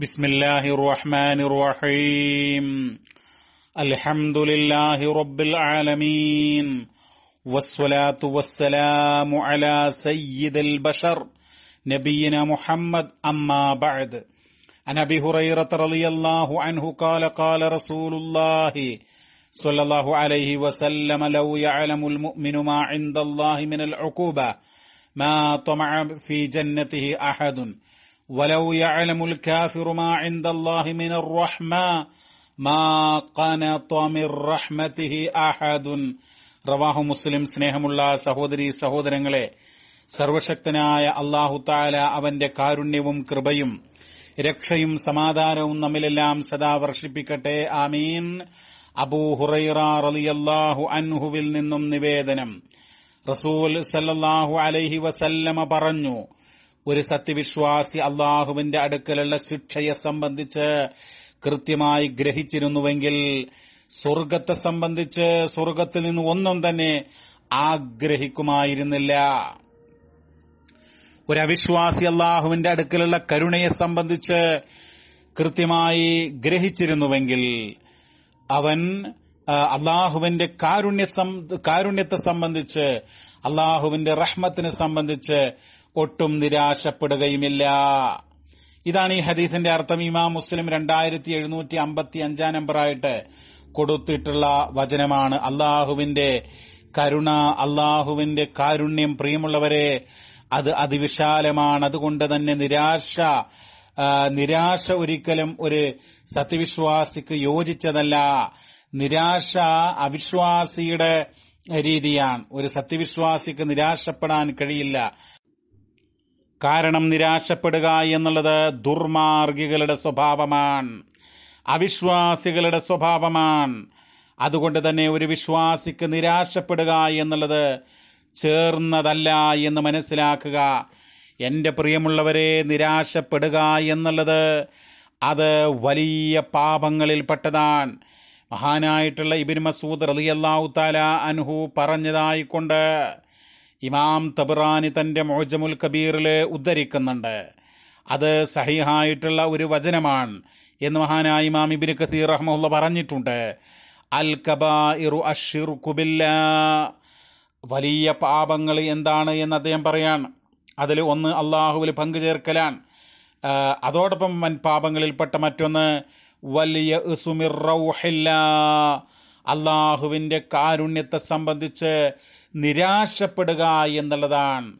بسم الله الرحمن الرحيم الحمد لله رب العالمين والصلاة والسلام على سيد البشر نبينا محمد أما بعد عن أبي هريرة رضي الله عنه قال قال رسول الله صلى الله عليه وسلم لو يعلم المؤمن ما عند الله من العقوبة ما طمع في جنته أحد ولو يعلم الكافر ما عند الله من الرحمة ما قنط من رحمته أحد റവാഹു മുസ്ലിം സ്നേഹമുള്ള സഹോദരി സഹോദരങ്ങളെ സർവശക്തനായ അള്ളാഹു തആല അവന്റെ കാരുണ്യവും കൃപയും രക്ഷയും സമാധാനവും നമ്മിലെല്ലാം സദാ വർഷിപ്പിക്കട്ടെ ആമീൻ അബൂ ഹുറൈറ റളിയല്ലാഹു അൻഹുവിൽ നിന്നും നിവേദനം റസൂൽ സല്ലല്ലാഹു അലൈഹി വസല്ലമ പറഞ്ഞു ഒരു സത്യവിശ്വാസി അള്ളാഹുവിന്റെ അടുക്കലുള്ള ശിക്ഷയെ സംബന്ധിച്ച് കൃത്യമായി ഗ്രഹിച്ചിരുന്നുവെങ്കിൽ സ്വർഗത്തെ സംബന്ധിച്ച് സ്വർഗത്തിൽ നിന്ന് ഒന്നും തന്നെ ആഗ്രഹിക്കുമായിരുന്നില്ല ഒരു അവിശ്വാസി അള്ളാഹുവിന്റെ അടുക്കലുള്ള കരുണയെ സംബന്ധിച്ച് കൃത്യമായി ഗ്രഹിച്ചിരുന്നുവെങ്കിൽ അവൻ അള്ളാഹുവിന്റെ കാരുണ്യ കാരുണ്യത്തെ സംബന്ധിച്ച് അള്ളാഹുവിന്റെ റഹ്മത്തിനെ സംബന്ധിച്ച് ഒട്ടും നിരാശപ്പെടുകയുമില്ല ഇതാണ് ഈ ഹദീസിന്റെ അർത്ഥം ഇമാം മുസ്ലിം രണ്ടായിരത്തി എഴുന്നൂറ്റി അമ്പത്തി അഞ്ചാം നമ്പറായിട്ട് കൊടുത്തിട്ടുള്ള വചനമാണ് അള്ളാഹുവിന്റെ കരുണ അള്ളാഹുവിന്റെ കാരുണ്യം പ്രിയമുള്ളവരെ അത് അതിവിശാലമാണ് അതുകൊണ്ട് തന്നെ നിരാശ നിരാശ ഒരിക്കലും ഒരു സത്യവിശ്വാസിക്ക് യോജിച്ചതല്ല നിരാശ അവിശ്വാസിയുടെ രീതിയാണ് ഒരു സത്യവിശ്വാസിക്ക് നിരാശപ്പെടാൻ കഴിയില്ല കാരണം നിരാശപ്പെടുക എന്നുള്ളത് ദുർമാർഗികളുടെ സ്വഭാവമാണ് അവിശ്വാസികളുടെ സ്വഭാവമാണ് അതുകൊണ്ട് തന്നെ ഒരു വിശ്വാസിക്ക് നിരാശപ്പെടുക എന്നുള്ളത് ചേർന്നതല്ല എന്ന് മനസ്സിലാക്കുക എൻ്റെ പ്രിയമുള്ളവരെ നിരാശപ്പെടുക എന്നുള്ളത് അത് വലിയ പാപങ്ങളിൽപ്പെട്ടതാണ് മഹാനായിട്ടുള്ള ഇബിൻ മസൂദ് റലിയല്ലാഹു താല അൻഹു പറഞ്ഞതായിക്കൊണ്ട് ഇമാം തബുറാനി തൻ്റെ മോജമുൽ കബീറിൽ ഉദ്ധരിക്കുന്നുണ്ട് അത് സഹിഹായിട്ടുള്ള ഒരു വചനമാണ് എന്ന് മഹാനായ ഇമാം ഇബിന് കസീർ റഹ്മുല്ല പറഞ്ഞിട്ടുണ്ട് അൽ കബാഇറു അഷിർ കുബില്ല വലിയ പാപങ്ങൾ എന്താണ് എന്ന് അദ്ദേഹം പറയാണ് അതിൽ ഒന്ന് അള്ളാഹുവിൽ പങ്കുചേർക്കലാണ് അതോടൊപ്പം വൻ പാപങ്ങളിൽപ്പെട്ട മറ്റൊന്ന് വലിയ ഇസുമിർ റൗഹില്ല അള്ളാഹുവിൻ്റെ കാരുണ്യത്തെ സംബന്ധിച്ച് നിരാശപ്പെടുക എന്നുള്ളതാണ്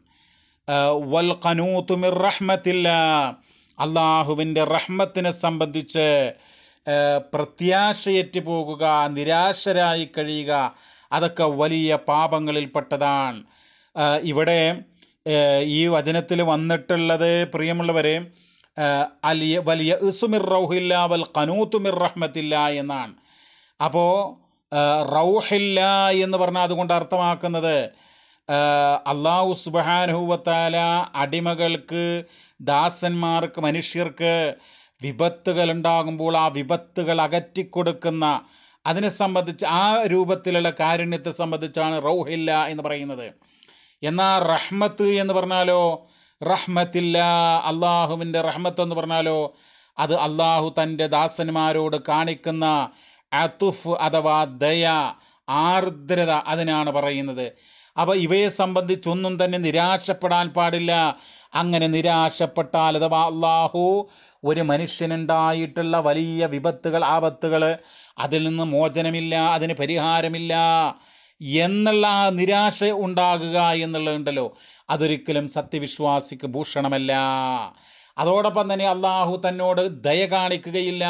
വൽ കനൂത്തുമിർ റഹ്മത്തില്ല അള്ളാഹുവിൻ്റെ റഹ്മത്തിനെ സംബന്ധിച്ച് പ്രത്യാശയേറ്റ് പോകുക നിരാശരായി കഴിയുക അതൊക്കെ വലിയ പാപങ്ങളിൽപ്പെട്ടതാണ് ഇവിടെ ഈ വചനത്തിൽ വന്നിട്ടുള്ളത് പ്രിയമുള്ളവരെ വലിയ ഇസുമിർ റൗഹില്ല വൽ കനൂത്തുമിർ റഹ്മത്തില്ല എന്നാണ് അപ്പോൾ റൗഹില്ല എന്ന് പറഞ്ഞാൽ അതുകൊണ്ട് അർത്ഥമാക്കുന്നത് അള്ളാഹു സുബഹാനുഹൂവത്താല അടിമകൾക്ക് ദാസന്മാർക്ക് മനുഷ്യർക്ക് വിപത്തുകൾ ഉണ്ടാകുമ്പോൾ ആ വിപത്തുകൾ അകറ്റിക്കൊടുക്കുന്ന അതിനെ സംബന്ധിച്ച് ആ രൂപത്തിലുള്ള കാരുണ്യത്തെ സംബന്ധിച്ചാണ് റൗഹില്ല എന്ന് പറയുന്നത് എന്നാൽ റഹ്മത്ത് എന്ന് പറഞ്ഞാലോ റഹ്മത്തില്ല അള്ളാഹുവിൻ്റെ റഹ്മത്ത് എന്ന് പറഞ്ഞാലോ അത് അള്ളാഹു തൻ്റെ ദാസന്മാരോട് കാണിക്കുന്ന അതുഫ് അഥവാ ദയ ആർദ്രത അതിനാണ് പറയുന്നത് അപ്പോൾ ഇവയെ സംബന്ധിച്ചൊന്നും തന്നെ നിരാശപ്പെടാൻ പാടില്ല അങ്ങനെ നിരാശപ്പെട്ടാൽ അഥവാ അള്ളാഹു ഒരു മനുഷ്യനുണ്ടായിട്ടുള്ള വലിയ വിപത്തുകൾ ആപത്തുകൾ അതിൽ നിന്ന് മോചനമില്ല അതിന് പരിഹാരമില്ല എന്നുള്ള ആ നിരാശ ഉണ്ടാകുക എന്നുള്ളതുണ്ടല്ലോ അതൊരിക്കലും സത്യവിശ്വാസിക്ക് ഭൂഷണമല്ല അതോടൊപ്പം തന്നെ അള്ളാഹു തന്നോട് ദയ കാണിക്കുകയില്ല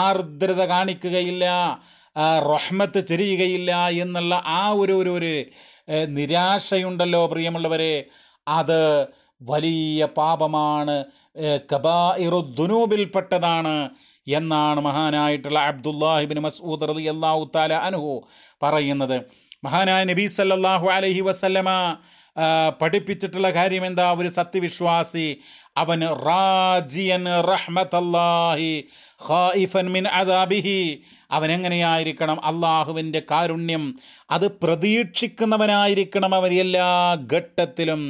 ആർദ്രത കാണിക്കുകയില്ല റഹ്മത്ത് ചെരിയുകയില്ല എന്നുള്ള ആ ഒരു ഒരു ഒരു നിരാശയുണ്ടല്ലോ പ്രിയമുള്ളവരെ അത് വലിയ പാപമാണ് കബാഇറുദ്ദുനൂബിൽപ്പെട്ടതാണ് എന്നാണ് മഹാനായിട്ടുള്ള അബ്ദുല്ലാഹിബിൻ മസൂദ് റലി അള്ളാഹു താല അനുഹു പറയുന്നത് മഹാനായ നബീ സല്ലാഹു അലഹി വസല്ലമ പഠിപ്പിച്ചിട്ടുള്ള കാര്യം എന്താ ഒരു സത്യവിശ്വാസി അവന് റാജിയൻ റഹ്മത്തല്ലാഹി ഖായിഫൻ മിൻ അദാബിഹി അവൻ എങ്ങനെയായിരിക്കണം അള്ളാഹുവിൻ്റെ കാരുണ്യം അത് പ്രതീക്ഷിക്കുന്നവനായിരിക്കണം അവൻ എല്ലാ ഘട്ടത്തിലും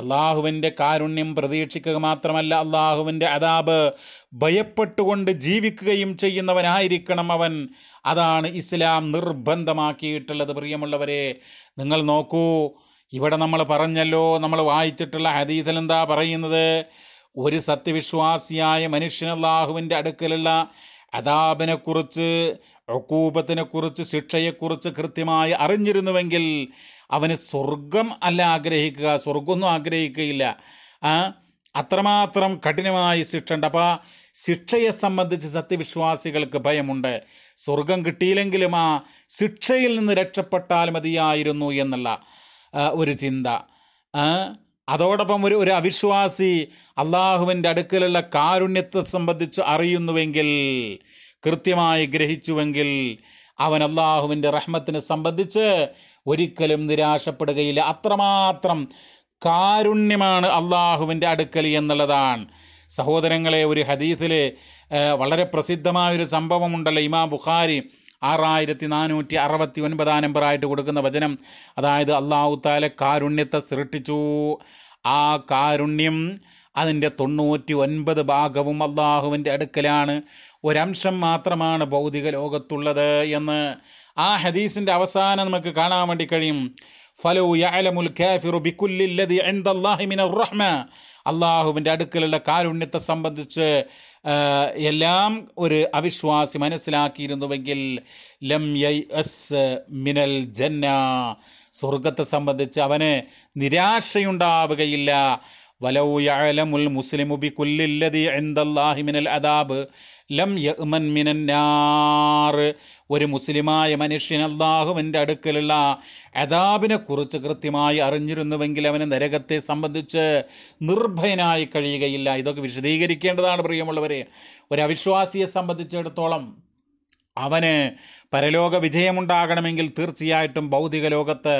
അള്ളാഹുവിൻ്റെ കാരുണ്യം പ്രതീക്ഷിക്കുക മാത്രമല്ല അള്ളാഹുവിൻ്റെ അതാബ് ഭയപ്പെട്ടുകൊണ്ട് ജീവിക്കുകയും ചെയ്യുന്നവനായിരിക്കണം അവൻ അതാണ് ഇസ്ലാം നിർബന്ധമാക്കിയിട്ടുള്ളത് പ്രിയമുള്ളവരെ നിങ്ങൾ നോക്കൂ ഇവിടെ നമ്മൾ പറഞ്ഞല്ലോ നമ്മൾ വായിച്ചിട്ടുള്ള ഹദീസിൽ എന്താ പറയുന്നത് ഒരു സത്യവിശ്വാസിയായ മനുഷ്യൻ അള്ളാഹുവിൻ്റെ അടുക്കലുള്ള അതാപിനെക്കുറിച്ച് ഒക്കൂപത്തിനെക്കുറിച്ച് ശിക്ഷയെക്കുറിച്ച് കൃത്യമായി അറിഞ്ഞിരുന്നുവെങ്കിൽ അവന് സ്വർഗം അല്ല ആഗ്രഹിക്കുക സ്വർഗമൊന്നും ആഗ്രഹിക്കുകയില്ല ആ അത്രമാത്രം കഠിനമായി ശിക്ഷ ഉണ്ട് അപ്പോൾ ശിക്ഷയെ സംബന്ധിച്ച് സത്യവിശ്വാസികൾക്ക് ഭയമുണ്ട് സ്വർഗം കിട്ടിയില്ലെങ്കിലും ആ ശിക്ഷയിൽ നിന്ന് രക്ഷപ്പെട്ടാൽ മതിയായിരുന്നു എന്നുള്ള ഒരു ചിന്ത അതോടൊപ്പം ഒരു ഒരു അവിശ്വാസി അള്ളാഹുവിൻ്റെ അടുക്കലുള്ള കാരുണ്യത്തെ സംബന്ധിച്ച് അറിയുന്നുവെങ്കിൽ കൃത്യമായി ഗ്രഹിച്ചുവെങ്കിൽ അവൻ അള്ളാഹുവിൻ്റെ റഹ്മത്തിനെ സംബന്ധിച്ച് ഒരിക്കലും നിരാശപ്പെടുകയില്ല അത്രമാത്രം കാരുണ്യമാണ് അള്ളാഹുവിൻ്റെ അടുക്കൽ എന്നുള്ളതാണ് സഹോദരങ്ങളെ ഒരു ഹദീസിലെ വളരെ പ്രസിദ്ധമായൊരു സംഭവമുണ്ടല്ലോ ഇമാം ബുഖാരി ആറായിരത്തി നാനൂറ്റി അറുപത്തി ഒൻപതാം നമ്പറായിട്ട് കൊടുക്കുന്ന വചനം അതായത് അള്ളാഹു താല കാരുണ്യത്തെ സൃഷ്ടിച്ചു ആ കാരുണ്യം അതിൻ്റെ തൊണ്ണൂറ്റി ഒൻപത് ഭാഗവും അള്ളാഹുവിൻ്റെ അടുക്കലാണ് ഒരംശം മാത്രമാണ് ഭൗതിക ലോകത്തുള്ളത് എന്ന് ആ ഹദീസിൻ്റെ അവസാനം നമുക്ക് കാണാൻ വേണ്ടി കഴിയും ഫലോ യഅലമുൽ കാഫിറു ബികുല്ലി ലദി ഇൻദല്ലാഹി മിനർ റഹ്മ അള്ളാഹുവിൻ്റെ അടുക്കലുള്ള കാരുണ്യത്തെ സംബന്ധിച്ച് എല്ലാം ഒരു അവിശ്വാസി മനസ്സിലാക്കിയിരുന്നുവെങ്കിൽ ലം യൈ എസ് മിനൽ ജന്ന സ്വർഗത്തെ സംബന്ധിച്ച് അവന് നിരാശയുണ്ടാവുകയില്ല യഅലമുൽ മുസ്ലിമു ബി ഒരു മുസ്ലിമായ മനുഷ്യൻ അള്ളാഹുവിൻ്റെ അടുക്കലുള്ള അദാബിനെ കുറിച്ച് കൃത്യമായി അറിഞ്ഞിരുന്നുവെങ്കിൽ അവന് നരകത്തെ സംബന്ധിച്ച് നിർഭയനായി കഴിയുകയില്ല ഇതൊക്കെ വിശദീകരിക്കേണ്ടതാണ് പ്രിയമുള്ളവരെ ഒരു അവിശ്വാസിയെ സംബന്ധിച്ചിടത്തോളം അവന് പരലോക വിജയമുണ്ടാകണമെങ്കിൽ തീർച്ചയായിട്ടും ഭൗതിക ലോകത്ത്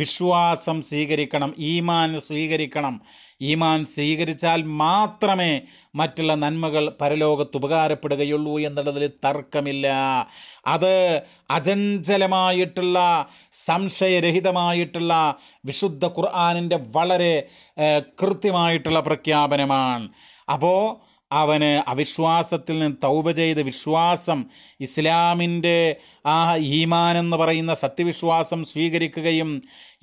വിശ്വാസം സ്വീകരിക്കണം ഈമാൻ സ്വീകരിക്കണം ഈമാൻ സ്വീകരിച്ചാൽ മാത്രമേ മറ്റുള്ള നന്മകൾ പരലോകത്ത് ഉപകാരപ്പെടുകയുള്ളൂ എന്നുള്ളതിൽ തർക്കമില്ല അത് അചഞ്ചലമായിട്ടുള്ള സംശയരഹിതമായിട്ടുള്ള വിശുദ്ധ ഖുർആാനിൻ്റെ വളരെ കൃത്യമായിട്ടുള്ള പ്രഖ്യാപനമാണ് അപ്പോൾ അവന് അവിശ്വാസത്തിൽ നിന്ന് തൗബ ചെയ്ത് വിശ്വാസം ഇസ്ലാമിൻ്റെ ആ ഈമാൻ എന്ന് പറയുന്ന സത്യവിശ്വാസം സ്വീകരിക്കുകയും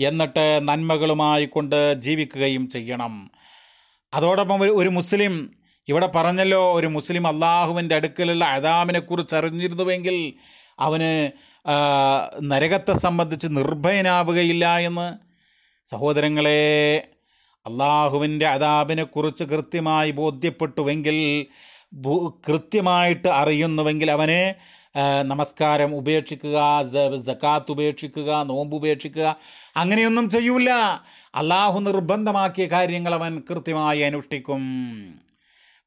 എന്നിട്ട് നന്മകളുമായി കൊണ്ട് ജീവിക്കുകയും ചെയ്യണം അതോടൊപ്പം ഒരു മുസ്ലിം ഇവിടെ പറഞ്ഞല്ലോ ഒരു മുസ്ലിം അള്ളാഹുവിൻ്റെ അടുക്കലുള്ള അദാമിനെക്കുറിച്ച് അറിഞ്ഞിരുന്നുവെങ്കിൽ അവന് നരകത്തെ സംബന്ധിച്ച് നിർഭയനാവുകയില്ല എന്ന് സഹോദരങ്ങളെ അള്ളാഹുവിൻ്റെ അതാബിനെക്കുറിച്ച് കൃത്യമായി ബോധ്യപ്പെട്ടുവെങ്കിൽ കൃത്യമായിട്ട് അറിയുന്നുവെങ്കിൽ അവനെ നമസ്കാരം ഉപേക്ഷിക്കുക ജക്കാത്ത് ഉപേക്ഷിക്കുക നോമ്പ് ഉപേക്ഷിക്കുക അങ്ങനെയൊന്നും ചെയ്യൂല അള്ളാഹു നിർബന്ധമാക്കിയ കാര്യങ്ങൾ അവൻ കൃത്യമായി അനുഷ്ഠിക്കും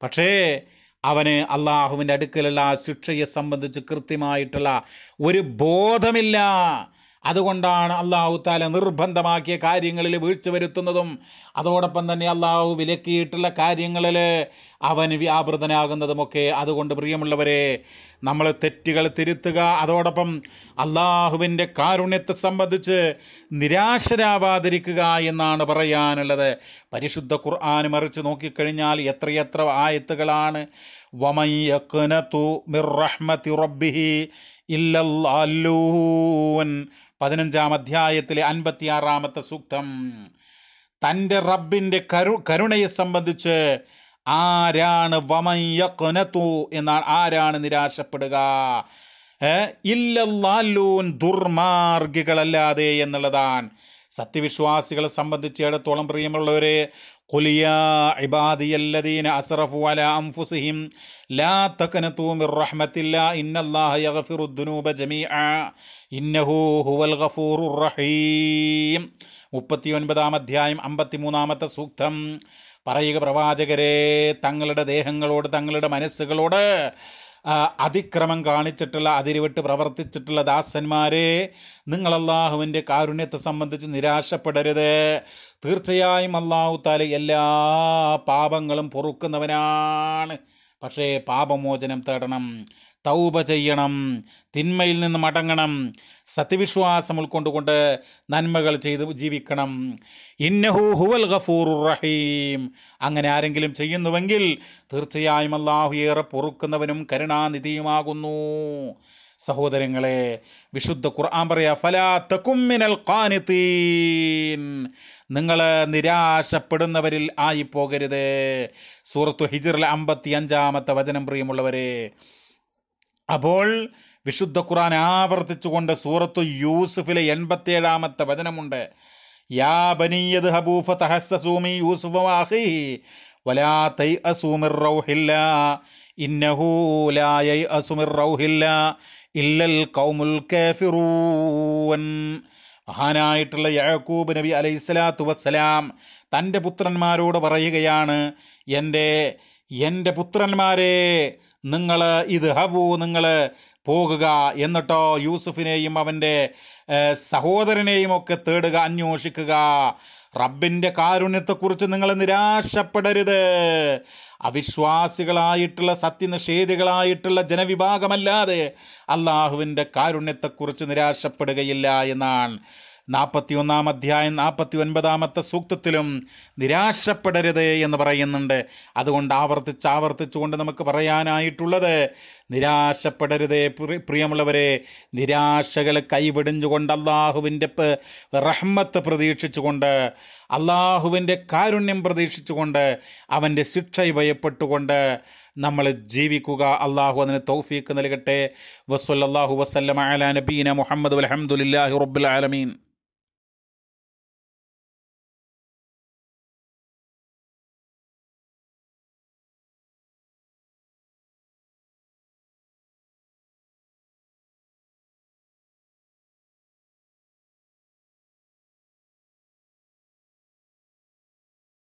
പക്ഷേ അവന് അള്ളാഹുവിൻ്റെ അടുക്കലുള്ള ശിക്ഷയെ സംബന്ധിച്ച് കൃത്യമായിട്ടുള്ള ഒരു ബോധമില്ല അതുകൊണ്ടാണ് അള്ളാഹു താല നിർബന്ധമാക്കിയ കാര്യങ്ങളിൽ വീഴ്ച വരുത്തുന്നതും അതോടൊപ്പം തന്നെ അള്ളാഹു വിലക്കിയിട്ടുള്ള കാര്യങ്ങളിൽ അവൻ വ്യാപൃതനാകുന്നതുമൊക്കെ അതുകൊണ്ട് പ്രിയമുള്ളവരെ നമ്മൾ തെറ്റുകൾ തിരുത്തുക അതോടൊപ്പം അള്ളാഹുവിൻ്റെ കാരുണ്യത്തെ സംബന്ധിച്ച് നിരാശരാവാതിരിക്കുക എന്നാണ് പറയാനുള്ളത് പരിശുദ്ധ ഖുർആൻ മറിച്ച് നോക്കിക്കഴിഞ്ഞാൽ എത്രയെത്ര ആയത്തുകളാണ് മിർ റബ്ബിഹി പതിനഞ്ചാം അധ്യായത്തിലെ അൻപത്തിയാറാമത്തെ സൂക്തം തൻ്റെ റബ്ബിൻ്റെ കരു കരുണയെ സംബന്ധിച്ച് ആരാണ് വമയക്നത്തു എന്നാണ് ആരാണ് നിരാശപ്പെടുക ഇല്ലല്ലാലൂൻ ദുർമാർഗികളല്ലാതെ എന്നുള്ളതാണ് സത്യവിശ്വാസികളെ സംബന്ധിച്ചിടത്തോളം പ്രിയമുള്ളവരെ ഇബാദിയല്ലദീന അസ്റഫു ലാ മിർ യഗ്ഫിറു ദുനൂബ ജമീഅ ഹുവൽ റഹീം മുപ്പത്തിയൊൻപതാം അധ്യായം അമ്പത്തിമൂന്നാമത്തെ സൂക്തം പറയുക പ്രവാചകരെ തങ്ങളുടെ ദേഹങ്ങളോട് തങ്ങളുടെ മനസ്സുകളോട് അതിക്രമം കാണിച്ചിട്ടുള്ള അതിരുവിട്ട് പ്രവർത്തിച്ചിട്ടുള്ള ദാസന്മാരെ നിങ്ങൾ അള്ളാഹുവിൻ്റെ കാരുണ്യത്തെ സംബന്ധിച്ച് നിരാശപ്പെടരുത് തീർച്ചയായും അള്ളാഹു താല എല്ലാ പാപങ്ങളും പൊറുക്കുന്നവനാണ് പക്ഷേ പാപമോചനം തേടണം തൗബ ചെയ്യണം തിന്മയിൽ നിന്ന് മടങ്ങണം സത്യവിശ്വാസം ഉൾക്കൊണ്ടുകൊണ്ട് നന്മകൾ ചെയ്ത് ജീവിക്കണം ഇന്നഹു ഹുവൽ ഗഫൂറുർ റഹീം അങ്ങനെ ആരെങ്കിലും ചെയ്യുന്നുവെങ്കിൽ തീർച്ചയായും അള്ളാഹു ഏറെ പൊറുക്കുന്നവനും കരുണാനിധിയുമാകുന്നു സഹോദരങ്ങളെ വിശുദ്ധ ഖുർആൻ പറയാ ഫലാ തക്കുമ്മിനൽ ഖാനിത്തീൻ നിങ്ങൾ നിരാശപ്പെടുന്നവരിൽ ആയി പോകരുത് സൂറത്തു ഹിജറിലെ അമ്പത്തി അഞ്ചാമത്തെ വചനം പ്രിയമുള്ളവരെ അപ്പോൾ വിശുദ്ധ ഖുർആൻ ആവർത്തിച്ചുകൊണ്ട് സൂറത്തു യൂസുഫിലെ എൺപത്തിയേഴാമത്തെ വചനമുണ്ട് യാ ബനിയത് ഹബൂഫ തഹസൂമി യൂസുഫ വാഹി വലാ തൈ അസൂമിർ റൗഹില്ല ഇന്നഹൂലായ അസുമിർ റൗഹില്ല ഇല്ലൽ കൗമുൽ കാഫിറൂൻ മഹാനായിട്ടുള്ള യാക്കൂബ് നബി അലൈഹിസ്സലാത്തു വസ്സലാം തൻ്റെ പുത്രന്മാരോട് പറയുകയാണ് എൻ്റെ എൻ്റെ പുത്രന്മാരെ നിങ്ങൾ ഇത് ഹബു നിങ്ങൾ പോകുക എന്നിട്ടോ യൂസുഫിനെയും അവൻ്റെ സഹോദരനെയും ഒക്കെ തേടുക അന്വേഷിക്കുക റബ്ബിൻ്റെ കാരുണ്യത്തെക്കുറിച്ച് നിങ്ങൾ നിരാശപ്പെടരുത് അവിശ്വാസികളായിട്ടുള്ള സത്യനിഷേധികളായിട്ടുള്ള ജനവിഭാഗമല്ലാതെ അള്ളാഹുവിൻ്റെ കാരുണ്യത്തെക്കുറിച്ച് നിരാശപ്പെടുകയില്ല എന്നാണ് നാൽപ്പത്തിയൊന്നാം അധ്യായം നാൽപ്പത്തി ഒൻപതാമത്തെ സൂക്തത്തിലും നിരാശപ്പെടരുത് എന്ന് പറയുന്നുണ്ട് അതുകൊണ്ട് ആവർത്തിച്ച് ആവർത്തിച്ചുകൊണ്ട് നമുക്ക് പറയാനായിട്ടുള്ളത് നിരാശപ്പെടരുത് പ്രിയമുള്ളവരെ നിരാശകൾ കൈവിടിഞ്ഞുകൊണ്ട് അള്ളാഹുവിൻ്റെ റഹ്മത്ത് പ്രതീക്ഷിച്ചുകൊണ്ട് അള്ളാഹുവിൻ്റെ കാരുണ്യം പ്രതീക്ഷിച്ചുകൊണ്ട് അവൻ്റെ ശിക്ഷ ഭയപ്പെട്ടുകൊണ്ട് നമ്മൾ ജീവിക്കുക അള്ളാഹു അതിന് തൗഫീക്ക് നൽകട്ടെ വസ്വല്ലാഹു വസ്ലം അല നബീന മുഹമ്മദ് അലഹമുല്ലാഹി റബുലാലമീൻ ആലമീൻ